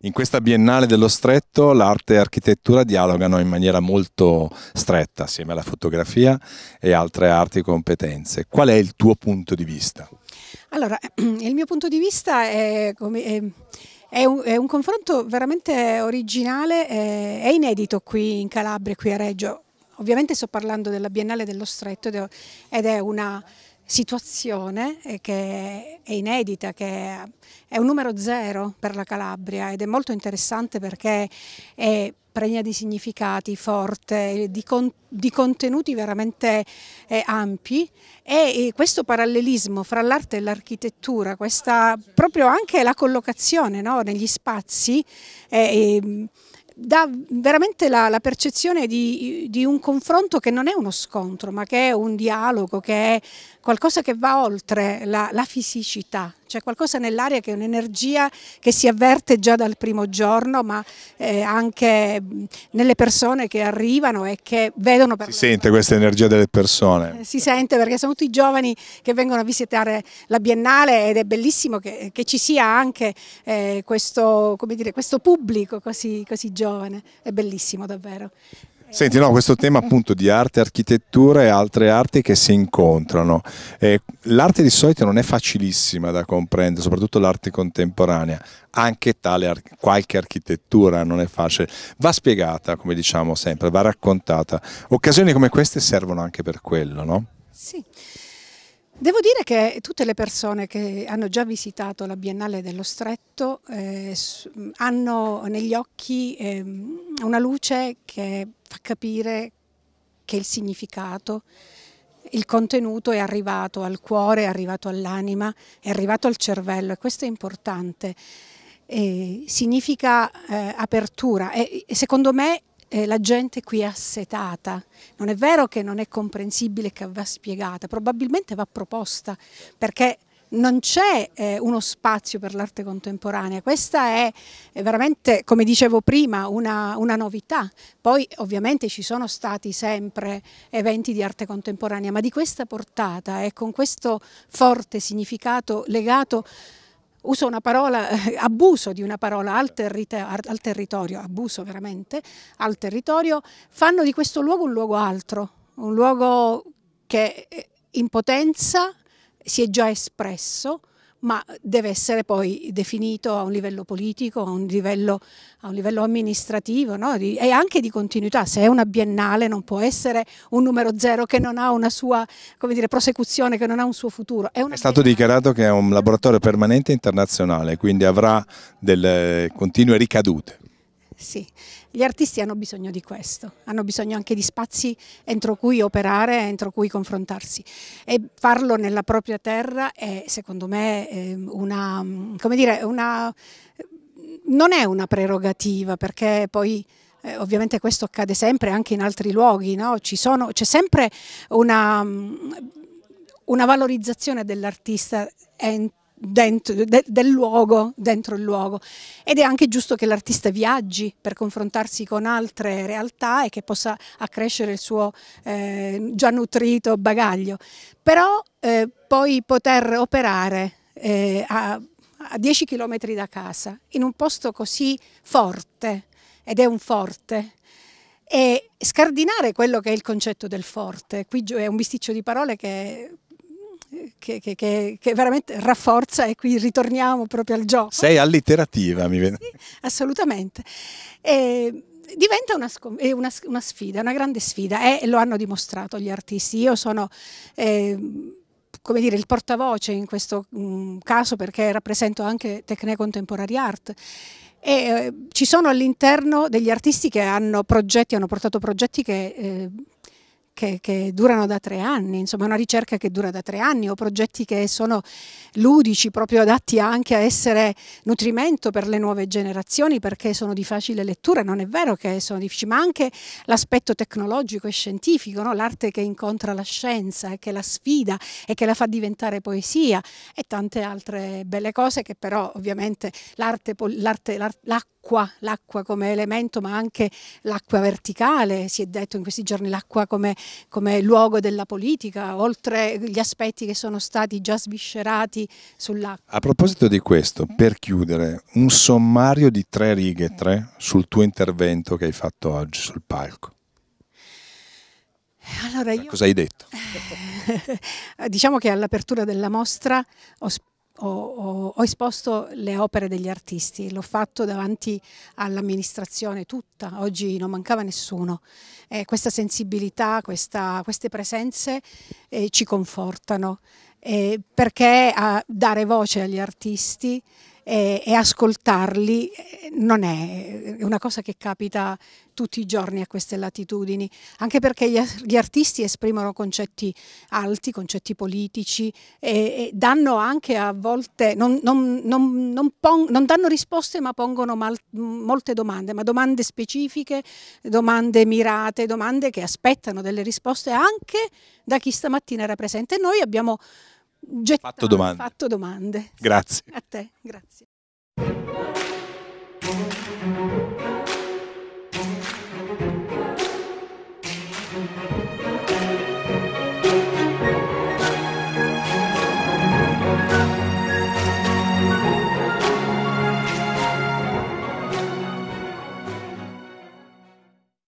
In questa biennale dello stretto l'arte e l'architettura dialogano in maniera molto stretta assieme alla fotografia e altre arti e competenze. Qual è il tuo punto di vista? Allora, il mio punto di vista è, come, è, è, un, è un, confronto veramente originale e inedito qui in Calabria, qui a Reggio. Ovviamente sto parlando della Biennale dello Stretto ed è una situazione eh, che è inedita, che è un numero zero per la Calabria ed è molto interessante perché è pregna di significati, forte, di, con, di contenuti veramente eh, ampi e, e, questo parallelismo fra l'arte e l'architettura, proprio anche la collocazione no, negli spazi, eh, eh, dà veramente la, la percezione di, di, un confronto che non è uno scontro, ma che è un dialogo, che è qualcosa che va oltre la, la fisicità c'è qualcosa nell'aria che è un'energia che si avverte già dal primo giorno, ma eh, anche nelle persone che arrivano e che vedono. Per si sente questa energia delle persone. Eh, si sente perché sono tutti giovani che vengono a visitare la Biennale ed è bellissimo che, che ci sia anche eh, questo, dire, questo, pubblico così, così giovane. È bellissimo davvero. Senti, no, questo tema appunto di arte, architettura e altre arti che si incontrano. Eh, l'arte di solito non è facilissima da comprendere, soprattutto l'arte contemporanea, anche tale ar qualche architettura non è facile. Va spiegata, come diciamo sempre, va raccontata. Occasioni come queste servono anche per quello, no? Sì. Devo dire che tutte le persone che hanno già visitato la Biennale dello Stretto eh, hanno negli occhi eh, una luce che fa capire che il significato, il contenuto è arrivato al cuore, è arrivato all'anima, è arrivato al cervello e questo è importante. Eh, significa eh, apertura e secondo me eh, la gente qui è assetata. Non è vero che non è comprensibile che va spiegata, probabilmente va proposta perché non c'è eh, uno spazio per l'arte contemporanea, questa è, è, veramente, come dicevo prima, una, una, novità. Poi ovviamente ci sono stati sempre eventi di arte contemporanea, ma di questa portata e eh, con questo forte significato legato uso una parola, eh, abuso di una parola al, terri al territorio, abuso veramente, al territorio, fanno di questo luogo un luogo altro, un luogo che eh, in potenza si è già espresso, ma deve essere poi definito a un livello politico, a un livello, a un livello amministrativo no? e anche di continuità. Se è una biennale non può essere un numero zero che non ha una sua dire, prosecuzione, che non ha un suo futuro. È, è stato biennale. dichiarato che è un laboratorio permanente internazionale, quindi avrà delle continue ricadute sì, gli artisti hanno bisogno di questo, hanno bisogno anche di spazi entro cui operare, entro cui confrontarsi e farlo nella propria terra è secondo me ehm, una, mm, come dire, una, non è una prerogativa perché poi eh, ovviamente questo accade sempre anche in altri luoghi, no? c'è sempre una, mm, una valorizzazione dell'artista entro dentro, de, del luogo dentro il luogo ed è anche giusto che l'artista viaggi per confrontarsi con altre realtà e che possa accrescere il suo eh, già nutrito bagaglio, però eh, poi poter operare eh, a, a 10 km da casa in un posto così forte ed è un forte e scardinare quello che è il concetto del forte. Qui è un bisticcio di parole che che, che, che, veramente rafforza e qui ritorniamo proprio al gioco. Sei alliterativa, mi viene. Sì, assolutamente. E diventa una, una, una, sfida, una grande sfida e lo hanno dimostrato gli artisti. Io sono... Eh, come dire, il portavoce in questo mh, mm, caso perché rappresento anche Tecne Contemporary Art e eh, ci sono all'interno degli artisti che hanno progetti, hanno portato progetti che eh, che, che, durano da tre anni, insomma una ricerca che dura da tre anni o progetti che sono ludici, proprio adatti anche a essere nutrimento per le nuove generazioni perché sono di facile lettura, non è vero che sono difficili, ma anche l'aspetto tecnologico e scientifico, no? l'arte che incontra la scienza e che la sfida e che la fa diventare poesia e tante altre belle cose che però ovviamente l'arte, l'arte, l'arte l'acqua, come elemento, ma anche l'acqua verticale, si è detto in questi giorni l'acqua come come luogo della politica, oltre gli aspetti che sono stati già sviscerati sull'acqua. A proposito di questo, mm. per chiudere, un sommario di tre righe, mm. tre, sul tuo intervento che hai fatto oggi sul palco. Allora cioè, io... Cosa hai detto? diciamo che all'apertura della mostra ho ho, ho, ho, esposto le opere degli artisti, l'ho fatto davanti all'amministrazione tutta, oggi non mancava nessuno. Eh, questa sensibilità, questa, queste presenze eh, ci confortano eh, perché a dare voce agli artisti e, e ascoltarli eh, non è una cosa che capita tutti i giorni a queste latitudini, anche perché gli, artisti esprimono concetti alti, concetti politici e, e danno anche a volte, non, non, non, non danno risposte ma pongono mal, molte domande, ma domande specifiche, domande mirate, domande che aspettano delle risposte anche da chi stamattina era presente. Noi abbiamo gettato, fatto domande. Fatto domande. Grazie. A te, grazie.